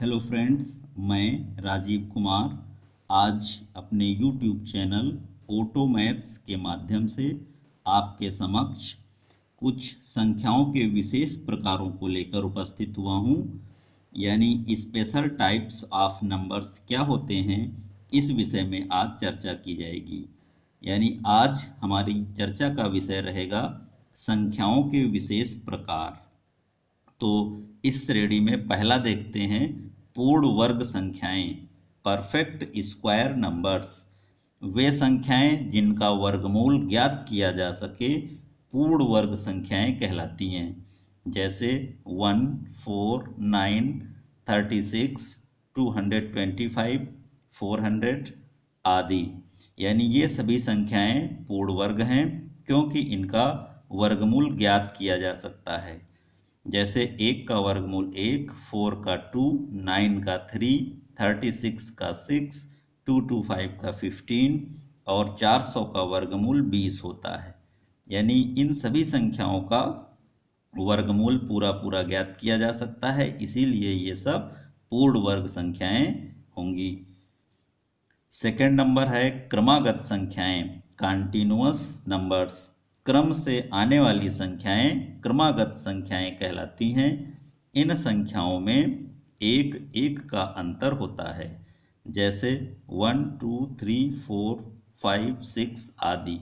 hello friends मैं राजीव कुमार आज अपने यूट्यूब चैनल ऑटो मैथ्स के माध्यम से आपके समक्ष कुछ संख्याओं के विशेष प्रकारों को लेकर उपस्थित हुआ हूँ यानी स्पेशल टाइप्स ऑफ नंबर्स क्या होते हैं इस विषय में आज चर्चा की जाएगी यानी आज हमारी चर्चा का विषय रहेगा संख्याओं के विशेष प्रकार तो इस श्रेणी में पहला देखते हैं पूर्ण वर्ग संख्याएं परफेक्ट स्क्वायर नंबर्स वे संख्याएं जिनका वर्गमूल ज्ञात किया जा सके पूर्ण वर्ग संख्याएं कहलाती हैं जैसे one four nine thirty six two hundred twenty five four hundred आदि यानी ये सभी संख्याएं पूर्ण वर्ग हैं क्योंकि इनका वर्गमूल ज्ञात किया जा सकता है जैसे एक का वर्गमूल एक फोर का टू नाइन का थ्री थर्टी सिक्स का सिक्स टू टू फाइव का फिफ्टीन और चार सौ का वर्गमूल बीस होता है यानी इन सभी संख्याओं का वर्गमूल पूरा पूरा ज्ञात किया जा सकता है इसीलिए ये सब पूर्ण वर्ग संख्याएं होंगी सेकेंड नंबर है क्रमागत संख्याएं कॉन्टिन्यूस नंबर्स क्रम से आने वाली संख्याएं क्रमागत संख्याएं कहलाती हैं इन संख्याओं में एक एक का अंतर होता है जैसे one two three four five six आदि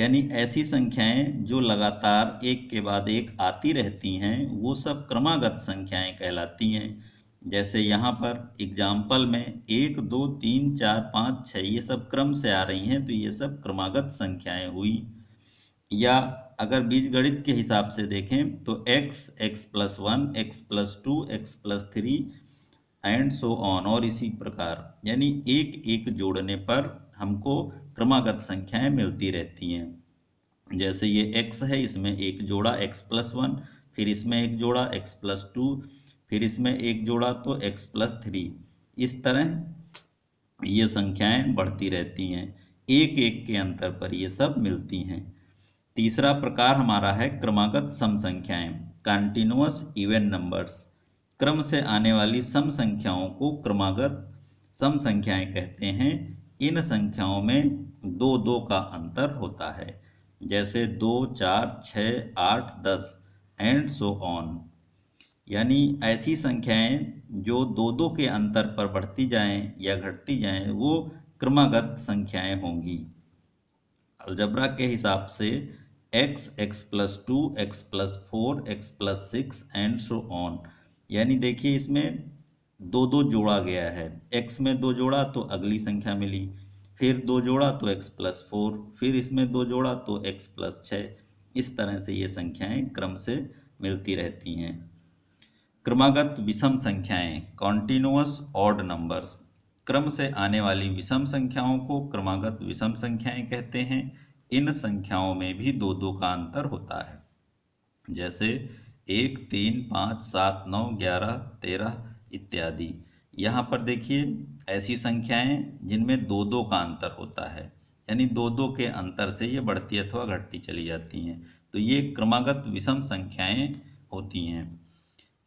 यानी ऐसी संख्याएं जो लगातार एक के बाद एक आती रहती हैं वो सब क्रमागत संख्याएं कहलाती हैं जैसे यहाँ पर एग्जाम्पल में एक दो तीन चार पाँच छः ये सब क्रम से आ रही हैं तो ये सब क्रमागत संख्याएं हुई या अगर बीजगणित के हिसाब से देखें तो x x plus one x plus two x plus three and so on और इसी प्रकार यानी एक एक जोड़ने पर हमको क्रमागत संख्याएं मिलती रहती हैं जैसे ये x है इसमें एक जोड़ा x प्लस वन फिर इसमें एक जोड़ा x प्लस टू फिर इसमें एक जोड़ा तो x प्लस थ्री इस तरह ये संख्याएं बढ़ती रहती हैं एक एक के अंतर पर ये सब मिलती हैं तीसरा प्रकार हमारा है क्रमागत सम संख्याएँ कंटिन्यूस इवन नंबर्स क्रम से आने वाली सम संख्याओं को क्रमागत सम संख्याएं कहते हैं इन संख्याओं में दो दो का अंतर होता है जैसे दो चार छः आठ दस एंड सो ऑन यानी ऐसी संख्याएं जो दो दो के अंतर पर बढ़ती जाएं या घटती जाएं वो क्रमागत संख्याएं होंगी अलजबरा के हिसाब से x x plus two x plus four x plus six and so on यानी देखिए इसमें दो दो जोड़ा गया है x में दो जोड़ा तो अगली संख्या मिली फिर दो जोड़ा तो x प्लस फोर फिर इसमें दो जोड़ा तो x प्लस छः इस तरह से ये संख्याएं क्रम से मिलती रहती हैं क्रमागत विषम संख्याएं कॉन्टिन्यूस ऑड नंबर्स क्रम से आने वाली विषम संख्याओं को क्रमागत विषम संख्याएं कहते हैं इन संख्याओं में भी दो दो का अंतर होता है जैसे एक तीन पाँच सात नौ ग्यारह तेरह इत्यादि यहाँ पर देखिए ऐसी संख्याएं जिनमें दो दो का अंतर होता है यानी दो दो के अंतर से ये बढ़ती अथवा घटती चली जाती हैं तो ये क्रमागत विषम संख्याएं होती हैं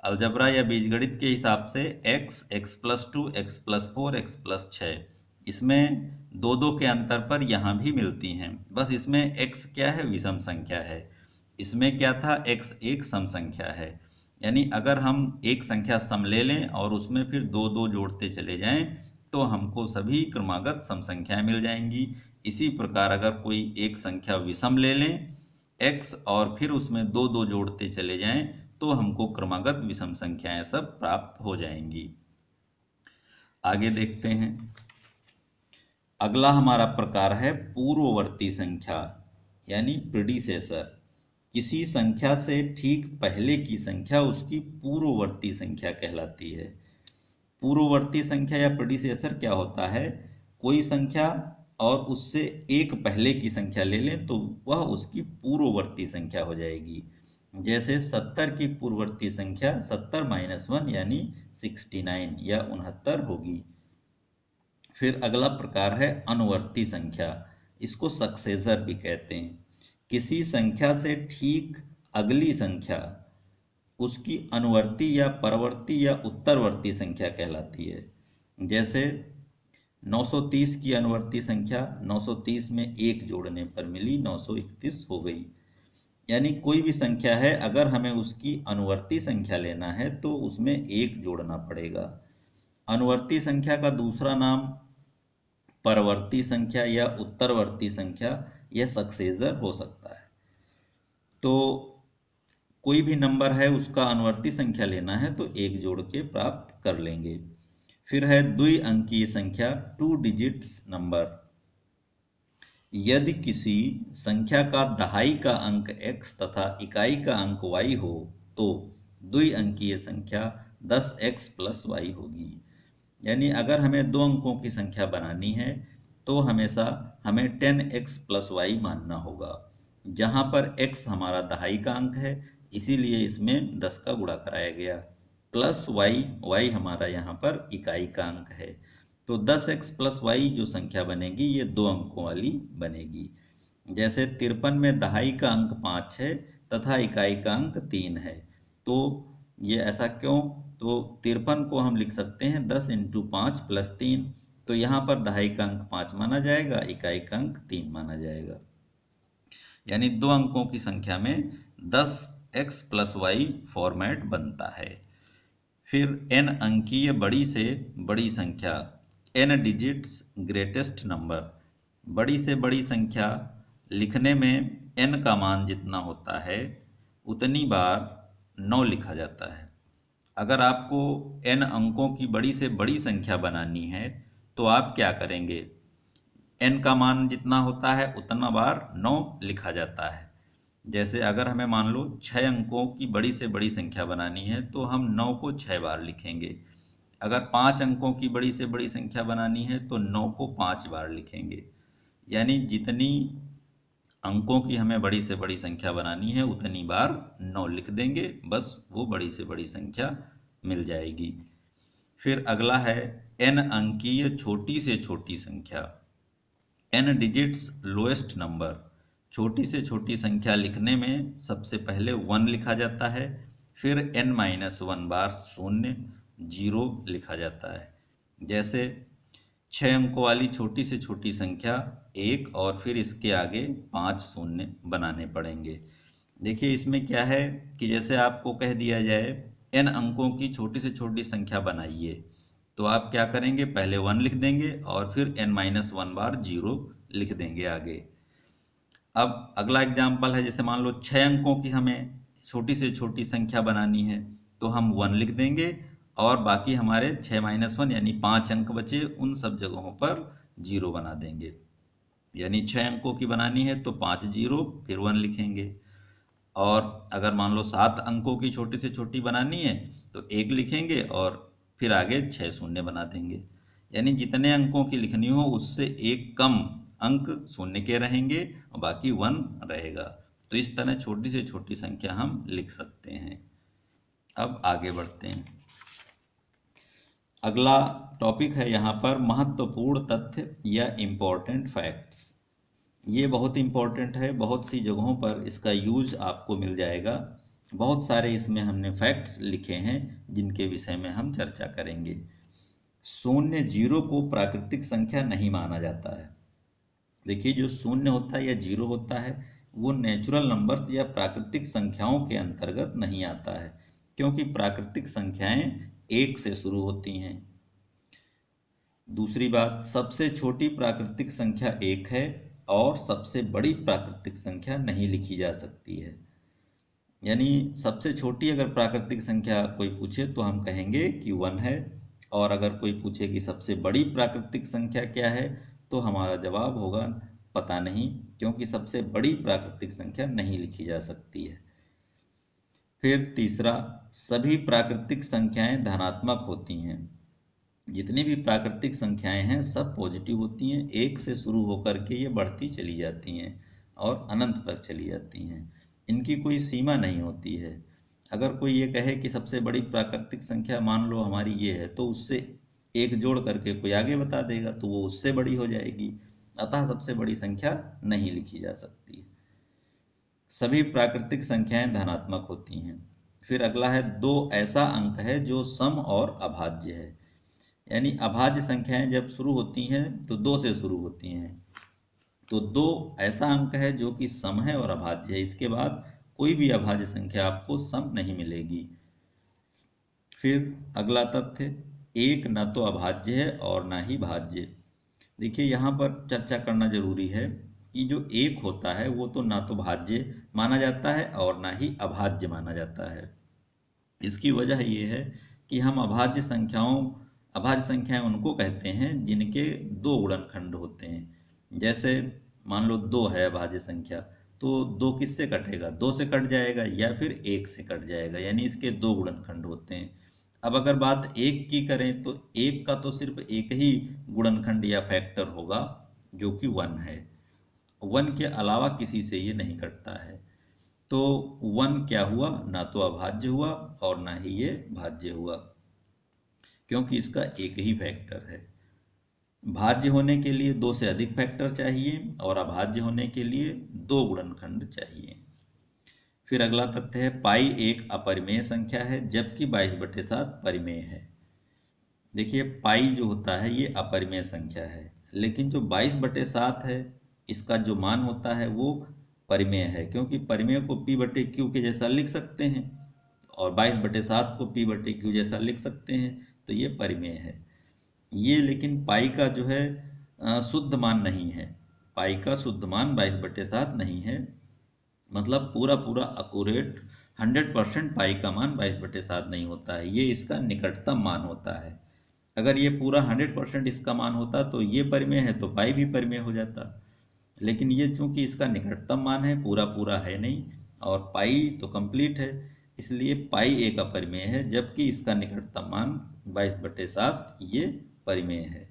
अलजबरा या बीजगणित के हिसाब से x x plus two x plus four x plus छः इसमें दो दो के अंतर पर यहाँ भी मिलती हैं बस इसमें x क्या है विषम संख्या है इसमें क्या था x एक सम संख्या है यानी अगर हम एक संख्या सम ले लें और उसमें फिर दो दो जोड़ते चले जाएं तो हमको सभी क्रमागत सम संख्याएँ मिल जाएंगी इसी प्रकार अगर कोई एक संख्या विषम ले लें एक्स और फिर उसमें दो दो जोड़ते चले जाएँ तो हमको क्रमागत विषम संख्याएं सब प्राप्त हो जाएंगी आगे देखते हैं अगला हमारा प्रकार है पूर्ववर्ती संख्या यानी प्रिडिसेसर किसी संख्या से ठीक पहले की संख्या उसकी पूर्ववर्ती संख्या कहलाती है पूर्ववर्ती संख्या या प्रोडिसेसर क्या होता है कोई संख्या और उससे एक पहले की संख्या ले लें तो वह उसकी पूर्ववर्ती संख्या हो जाएगी जैसे सत्तर की पूर्ववर्ती संख्या सत्तर माइनस वन यानी सिक्सटी नाइन या उनहत्तर होगी फिर अगला प्रकार है अनुवर्ती संख्या इसको सक्सेसर भी कहते हैं किसी संख्या से ठीक अगली संख्या उसकी अनुवर्ती या परवर्ती या उत्तरवर्ती संख्या कहलाती है जैसे 930 की अनुवर्ती संख्या 930 में एक जोड़ने पर मिली 931 हो गई यानी कोई भी संख्या है अगर हमें उसकी अनुवर्ती संख्या लेना है तो उसमें एक जोड़ना पड़ेगा अनुवर्ती संख्या का दूसरा नाम परवर्ती संख्या या उत्तरवर्ती संख्या या सक्सेजर हो सकता है तो कोई भी नंबर है उसका अनुवर्ती संख्या लेना है तो एक जोड़ के प्राप्त कर लेंगे फिर है द्वि अंकीय संख्या टू डिजिट्स नंबर यदि किसी संख्या का दहाई का अंक x तथा इकाई का अंक y हो तो द्वि अंकीय संख्या 10x प्लस वाई होगी यानी अगर हमें दो अंकों की संख्या बनानी है तो हमेशा हमें 10x प्लस वाई मानना होगा जहाँ पर x हमारा दहाई का अंक है इसीलिए इसमें 10 का गुणा कराया गया प्लस y y हमारा यहाँ पर इकाई का अंक है तो दस एक्स प्लस वाई जो संख्या बनेगी ये दो अंकों वाली बनेगी जैसे तिरपन में दहाई का अंक पाँच है तथा इकाई का अंक तीन है तो ये ऐसा क्यों तो तिरपन को हम लिख सकते हैं दस इंटू पाँच प्लस तीन तो यहाँ पर दहाई का अंक पाँच माना जाएगा इकाई का अंक तीन माना जाएगा यानी दो अंकों की संख्या में दस एक्स प्लस वाई फॉर्मेट बनता है फिर एन अंकीय बड़ी से बड़ी संख्या एन डिजिट्स ग्रेटेस्ट नंबर बड़ी से बड़ी संख्या लिखने में एन का मान जितना होता है उतनी बार नौ लिखा जाता है अगर आपको एन अंकों की बड़ी से बड़ी संख्या बनानी है तो आप क्या करेंगे एन का मान जितना होता है उतना बार नौ लिखा जाता है जैसे अगर हमें मान लो छः अंकों की बड़ी से बड़ी संख्या बनानी है तो हम नौ को छः बार लिखेंगे अगर पाँच अंकों की बड़ी से बड़ी संख्या बनानी है तो नौ को पाँच बार लिखेंगे यानी जितनी अंकों की हमें बड़ी से बड़ी संख्या बनानी है उतनी बार नौ लिख देंगे बस वो बड़ी से बड़ी संख्या मिल जाएगी फिर अगला है एन अंकीय छोटी से छोटी संख्या एन डिजिट्स लोएस्ट नंबर छोटी से छोटी संख्या लिखने में सबसे पहले वन लिखा जाता है फिर एन माइनस वन बार शून्य जीरो लिखा जाता है जैसे छः अंकों वाली छोटी से छोटी संख्या एक और फिर इसके आगे पाँच शून्य बनाने पड़ेंगे देखिए इसमें क्या है कि जैसे आपको कह दिया जाए एन अंकों की छोटी से छोटी संख्या बनाइए तो आप क्या करेंगे पहले वन लिख देंगे और फिर एन माइनस वन बार जीरो लिख देंगे आगे अब अगला एग्जाम्पल है जैसे मान लो छः अंकों की हमें छोटी से छोटी संख्या बनानी है तो हम वन लिख देंगे और बाकी हमारे छः माइनस वन यानी पाँच अंक बचे उन सब जगहों पर जीरो बना देंगे यानी छः अंकों की बनानी है तो पाँच जीरो फिर वन लिखेंगे और अगर मान लो सात अंकों की छोटी से छोटी बनानी है तो एक लिखेंगे और फिर आगे छः शून्य बना देंगे यानी जितने अंकों की लिखनी हो उससे एक कम अंक शून्य के रहेंगे और बाकी वन रहेगा तो इस तरह छोटी से छोटी संख्या हम लिख सकते हैं अब आगे बढ़ते हैं अगला टॉपिक है यहाँ पर महत्वपूर्ण तथ्य या इम्पॉर्टेंट फैक्ट्स ये बहुत इम्पॉर्टेंट है बहुत सी जगहों पर इसका यूज आपको मिल जाएगा बहुत सारे इसमें हमने फैक्ट्स लिखे हैं जिनके विषय में हम चर्चा करेंगे शून्य जीरो को प्राकृतिक संख्या नहीं माना जाता है देखिए जो शून्य होता है या जीरो होता है वो नेचुरल नंबर्स या प्राकृतिक संख्याओं के अंतर्गत नहीं आता है क्योंकि प्राकृतिक संख्याएं एक से शुरू होती हैं दूसरी बात सबसे छोटी प्राकृतिक संख्या एक है और सबसे बड़ी प्राकृतिक संख्या नहीं लिखी जा सकती है यानी सबसे छोटी अगर प्राकृतिक संख्या कोई पूछे तो हम कहेंगे कि वन है और अगर कोई पूछे कि सबसे बड़ी प्राकृतिक संख्या क्या है तो हमारा जवाब होगा पता नहीं क्योंकि सबसे बड़ी प्राकृतिक संख्या नहीं लिखी जा सकती है फिर तीसरा सभी प्राकृतिक संख्याएं धनात्मक होती हैं जितनी भी प्राकृतिक संख्याएं हैं सब पॉजिटिव होती हैं एक से शुरू होकर के ये बढ़ती चली जाती हैं और अनंत तक चली जाती हैं इनकी कोई सीमा नहीं होती है अगर कोई ये कहे कि सबसे बड़ी प्राकृतिक संख्या मान लो हमारी ये है तो उससे एक जोड़ करके कोई आगे बता देगा तो वो उससे बड़ी हो जाएगी अतः सबसे बड़ी संख्या नहीं लिखी जा सकती सभी प्राकृतिक संख्याएं धनात्मक होती हैं फिर अगला है दो ऐसा अंक है जो सम और अभाज्य है यानी अभाज्य संख्याएं जब शुरू होती हैं तो दो से शुरू होती हैं तो दो ऐसा अंक है जो कि सम है और अभाज्य है इसके बाद कोई भी अभाज्य संख्या आपको सम नहीं मिलेगी फिर अगला तथ्य एक न तो अभाज्य है और ना ही भाज्य देखिए यहाँ पर चर्चा करना जरूरी है ये जो एक होता है वो तो ना तो भाज्य माना जाता है और ना ही अभाज्य माना जाता है इसकी वजह ये है कि हम अभाज्य संख्याओं अभाज्य संख्याएं उनको कहते हैं जिनके दो गुणनखंड होते हैं जैसे मान लो दो है अभाज्य संख्या तो दो किससे कटेगा दो से कट जाएगा या फिर एक से कट जाएगा यानी इसके दो गुणनखंड होते हैं अब अगर बात एक की करें तो एक का तो सिर्फ एक ही गुणनखंड या फैक्टर होगा जो कि वन है वन के अलावा किसी से ये नहीं कटता है तो वन क्या हुआ ना तो अभाज्य हुआ और ना ही ये भाज्य हुआ क्योंकि इसका एक ही फैक्टर है भाज्य होने के लिए दो से अधिक फैक्टर चाहिए और अभाज्य होने के लिए दो गुणनखंड चाहिए फिर अगला तथ्य है पाई एक अपरिमेय संख्या है जबकि बाईस बटे सात परिमेय है देखिए पाई जो होता है ये अपरिमेय संख्या है लेकिन जो बाईस बटे सात है इसका जो मान होता है वो परिमेय है क्योंकि परिमेय को पी बटे क्यू के जैसा लिख सकते हैं और बाईस बटे सात को पी बटे क्यू जैसा लिख सकते हैं तो ये परिमेय है ये लेकिन पाई का जो है शुद्ध मान नहीं है पाई का शुद्ध मान बाईस बटे सात नहीं है मतलब पूरा पूरा अकूरेट हंड्रेड परसेंट पाई का मान बाईस बटे सात नहीं होता है ये इसका निकटतम मान होता है अगर ये पूरा हंड्रेड परसेंट इसका मान होता तो ये परिमेय है तो पाई भी परिमेय हो जाता लेकिन ये चूंकि इसका निकटतम मान है पूरा पूरा है नहीं और पाई तो कंप्लीट है इसलिए पाई एक अपरिमेय है जबकि इसका निकटतम मान बाईस बटे सात ये परिमेय है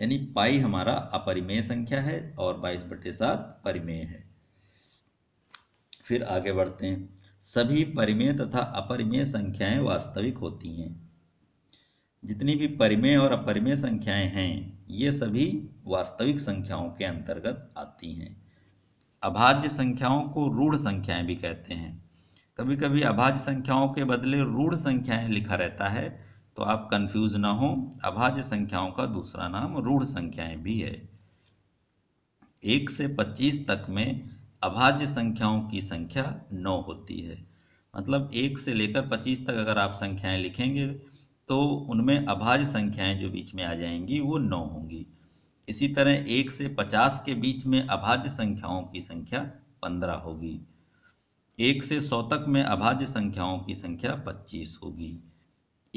यानी पाई हमारा अपरिमेय संख्या है और बाईस बटे सात परिमेय है फिर आगे बढ़ते हैं सभी परिमेय तथा अपरिमेय संख्याएं वास्तविक होती हैं जितनी भी परिमेय और अपरिमेय संख्याएं हैं ये सभी वास्तविक संख्याओं के अंतर्गत आती हैं अभाज्य संख्याओं को रूढ़ संख्याएं भी कहते हैं कभी कभी अभाज्य संख्याओं के बदले रूढ़ संख्याएं लिखा रहता है तो आप कंफ्यूज ना हो अभाज्य संख्याओं का दूसरा नाम रूढ़ संख्याएं भी है एक से पच्चीस तक में अभाज्य संख्याओं की संख्या नौ होती है मतलब एक से लेकर पच्चीस तक अगर आप संख्याएं लिखेंगे तो उनमें अभाज्य संख्याएं जो बीच में आ जाएंगी वो नौ होंगी इसी तरह एक से पचास के बीच में अभाज्य संख्याओं की संख्या पंद्रह होगी एक से सौ तक में अभाज्य संख्याओं की संख्या पच्चीस होगी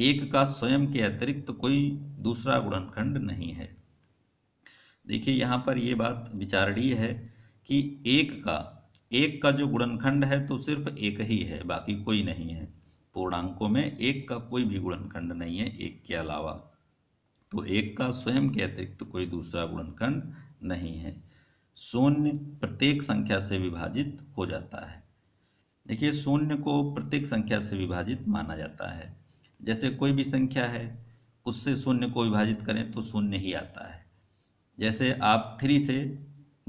एक का स्वयं के अतिरिक्त तो कोई दूसरा गुणनखंड नहीं है देखिए यहाँ पर ये बात विचारणीय है कि एक का एक का जो गुणनखंड है तो सिर्फ एक ही है बाकी कोई नहीं है पूर्णांकों में एक का कोई भी गुणनखंड नहीं है एक के अलावा तो एक का स्वयं के अतिरिक्त तो कोई दूसरा गुणनखंड नहीं है शून्य प्रत्येक संख्या से विभाजित हो जाता है देखिए शून्य को प्रत्येक संख्या से विभाजित माना जाता है जैसे कोई भी संख्या है उससे शून्य को विभाजित करें तो शून्य ही आता है जैसे आप थ्री से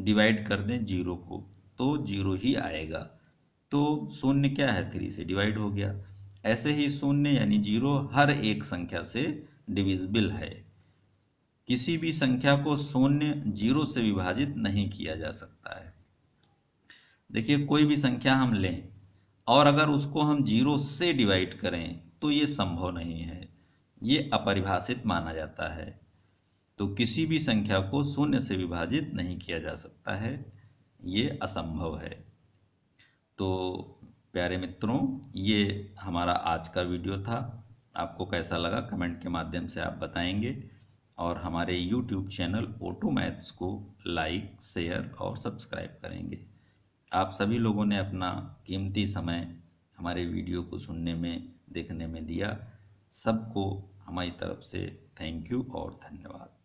डिवाइड कर दें जीरो को तो जीरो ही आएगा तो शून्य क्या है थ्री से डिवाइड हो गया ऐसे ही शून्य यानी जीरो हर एक संख्या से डिविजिबल है किसी भी संख्या को शून्य जीरो से विभाजित नहीं किया जा सकता है देखिए कोई भी संख्या हम लें और अगर उसको हम जीरो से डिवाइड करें तो ये संभव नहीं है ये अपरिभाषित माना जाता है तो किसी भी संख्या को शून्य से विभाजित नहीं किया जा सकता है ये असंभव है तो प्यारे मित्रों ये हमारा आज का वीडियो था आपको कैसा लगा कमेंट के माध्यम से आप बताएंगे और हमारे यूट्यूब चैनल ओटो मैथ्स को लाइक शेयर और सब्सक्राइब करेंगे आप सभी लोगों ने अपना कीमती समय हमारे वीडियो को सुनने में देखने में दिया सबको हमारी तरफ से थैंक यू और धन्यवाद